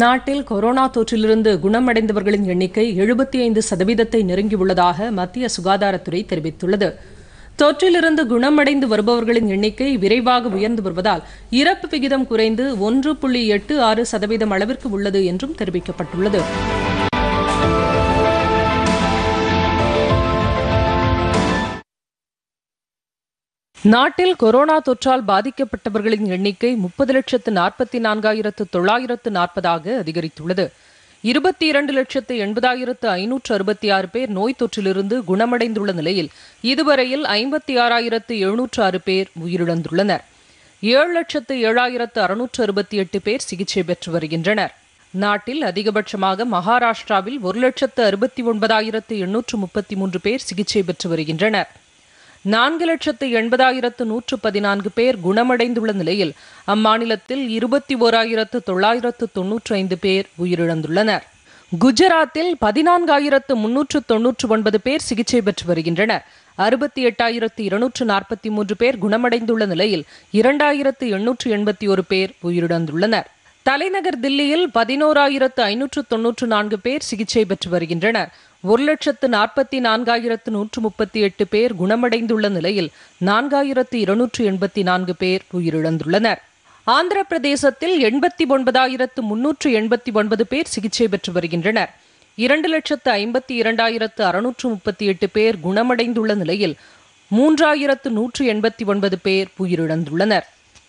நாட்டில் கொரோனா தொற்றிலிருந்து குணமடைந்தவர்களின் எண்ணிக்கை எழுபத்தி ஐந்து சதவீதத்தை நெருங்கியுள்ளதாக மத்திய சுகாதாரத்துறை தெரிவித்துள்ளது தொற்றிலிருந்து குணமடைந்து வருபவர்களின் எண்ணிக்கை விரைவாக உயர்ந்து வருவதால் இறப்பு விகிதம் குறைந்து ஒன்று புள்ளி எட்டு ஆறு சதவீதம் அளவிற்கு உள்ளது என்றும் தெரிவிக்கப்பட்டுள்ளது நாட்டில் கொரோனா தொற்றால் பாதிக்கப்பட்டவர்களின் எண்ணிக்கை முப்பது லட்சத்து நாற்பத்தி நான்காயிரத்து தொள்ளாயிரத்து நாற்பதாக அதிகரித்துள்ளது இருபத்தி இரண்டு லட்சத்து எண்பதாயிரத்து ஐநூற்று அறுபத்தி ஆறு பேர் நோய் தொற்றிலிருந்து குணமடைந்துள்ள நிலையில் இதுவரையில் ஐம்பத்தி ஆறாயிரத்து எழுநூற்று ஆறு பேர் உயிரிழந்துள்ளனர் ஏழு லட்சத்து ஏழாயிரத்து அறுநூற்று அறுபத்தி எட்டு பேர் சிகிச்சை பெற்று வருகின்றனர் நாட்டில் அதிகபட்சமாக மகாராஷ்டிராவில் ஒரு லட்சத்து அறுபத்தி ஒன்பதாயிரத்து எண்ணூற்று முப்பத்தி மூன்று பேர் சிகிச்சை பெற்று வருகின்றனர் நான்கு லட்சத்து எண்பதாயிரத்து நூற்று பதினான்கு பேர் குணமடைந்துள்ள நிலையில் அம்மாநிலத்தில் இருபத்தி ஓராயிரத்து தொள்ளாயிரத்து தொன்னூற்றி ஐந்து பேர் உயிரிழந்துள்ளனர் குஜராத்தில் பதினான்காயிரத்து முன்னூற்று தொன்னூற்று ஒன்பது பேர் சிகிச்சை பெற்று வருகின்றனர் அறுபத்தி எட்டாயிரத்து இருநூற்று நாற்பத்தி மூன்று பேர் குணமடைந்துள்ள நிலையில் இரண்டாயிரத்து எண்ணூற்று எண்பத்தி ஒரு பேர் உயிரிழந்துள்ளனர் தலைநகர் தில்லியில் பதினோராயிரத்து ஐநூற்று தொன்னூற்று நான்கு பேர் சிகிச்சை பெற்று வருகின்றனர் ஒரு லட்சத்து நாற்பத்தி நான்காயிரத்து நூற்று முப்பத்தி எட்டு பேர் குணமடைந்துள்ள நிலையில் நான்காயிரத்து இருநூற்று எண்பத்தி நான்கு பேர் உயிரிழந்துள்ளனர் ஆந்திர பிரதேசத்தில் எண்பத்தி ஒன்பதாயிரத்து முன்னூற்று எண்பத்தி ஒன்பது பேர் சிகிச்சை பெற்று வருகின்றனர் இரண்டு லட்சத்து ஐம்பத்தி இரண்டாயிரத்து அறுநூற்று முப்பத்தி எட்டு பேர் குணமடைந்துள்ள நிலையில் மூன்றாயிரத்து நூற்று எண்பத்தி ஒன்பது பேர் உயிரிழந்துள்ளனர்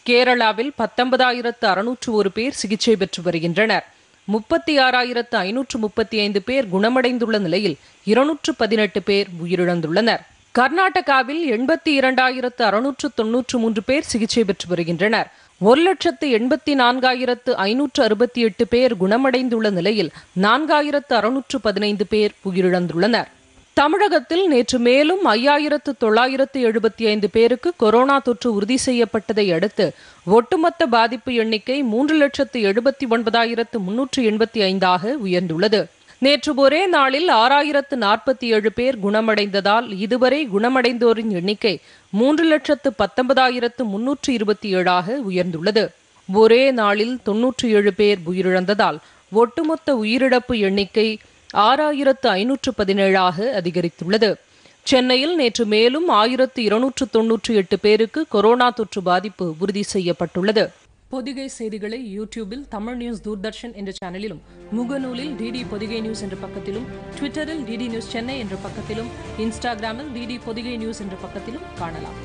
கேரளாவில் பத்தொன்பதாயிரத்து அறுநூற்று ஒரு பேர் சிகிச்சை பெற்று வருகின்றனர் முப்பத்தி ஆறாயிரத்து ஐநூற்று முப்பத்தி ஐந்து பேர் குணமடைந்துள்ள நிலையில் இருநூற்று பதினெட்டு பேர் உயிரிழந்துள்ளனர் கர்நாடகாவில் எண்பத்தி இரண்டாயிரத்து அறுநூற்று தொன்னூற்று மூன்று பேர் சிகிச்சை பெற்று வருகின்றனர் ஒரு லட்சத்து எண்பத்தி நான்காயிரத்து ஐநூற்று அறுபத்தி எட்டு பேர் குணமடைந்துள்ள நிலையில் நான்காயிரத்து அறுநூற்று பதினைந்து பேர் உயிரிழந்துள்ளனர் தமிழகத்தில் நேற்று மேலும் ஐயாயிரத்து தொள்ளாயிரத்து எழுபத்தி ஐந்து பேருக்கு கொரோனா தொற்று உறுதி செய்யப்பட்டதை அடுத்து ஒட்டுமொத்த பாதிப்பு எண்ணிக்கை மூன்று லட்சத்து எழுபத்தி ஒன்பதாயிரத்து முன்னூற்று எண்பத்தி ஐந்தாக உயர்ந்துள்ளது நேற்று ஒரே நாளில் ஆறாயிரத்து நாற்பத்தி ஏழு பேர் குணமடைந்ததால் இதுவரை குணமடைந்தோரின் எண்ணிக்கை மூன்று லட்சத்து பத்தொன்பதாயிரத்து முன்னூற்று இருபத்தி ஏழாக உயர்ந்துள்ளது ஒரே நாளில் தொன்னூற்றி ஏழு பேர் உயிரிழந்ததால் ஒட்டுமொத்த உயிரிழப்பு எண்ணிக்கை ஆறாயிரத்து ஐநூற்று பதினேழாக அதிகரித்துள்ளது சென்னையில் நேற்று மேலும் ஆயிரத்து இருநூற்று தொன்னூற்றி எட்டு பேருக்கு கொரோனா தொற்று பாதிப்பு உறுதி செய்யப்பட்டுள்ளது பொதிகை செய்திகளை யூடியூபில் தமிழ் நியூஸ் தூர்தர்ஷன் என்ற சேனலிலும் முகநூலில் டிடி பொதிகை நியூஸ் என்ற பக்கத்திலும் ட்விட்டரில் டிடி நியூஸ் சென்னை என்ற பக்கத்திலும் இன்ஸ்டாகிராமில் டிடி பொதிகை நியூஸ் என்ற பக்கத்திலும் காணலாம்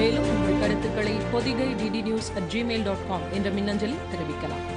மேலும் உங்கள் கருத்துக்களை Podhigai DD news at Gmail dot com என்ற மின்னஞ்சலில் தெரிவிக்கலாம்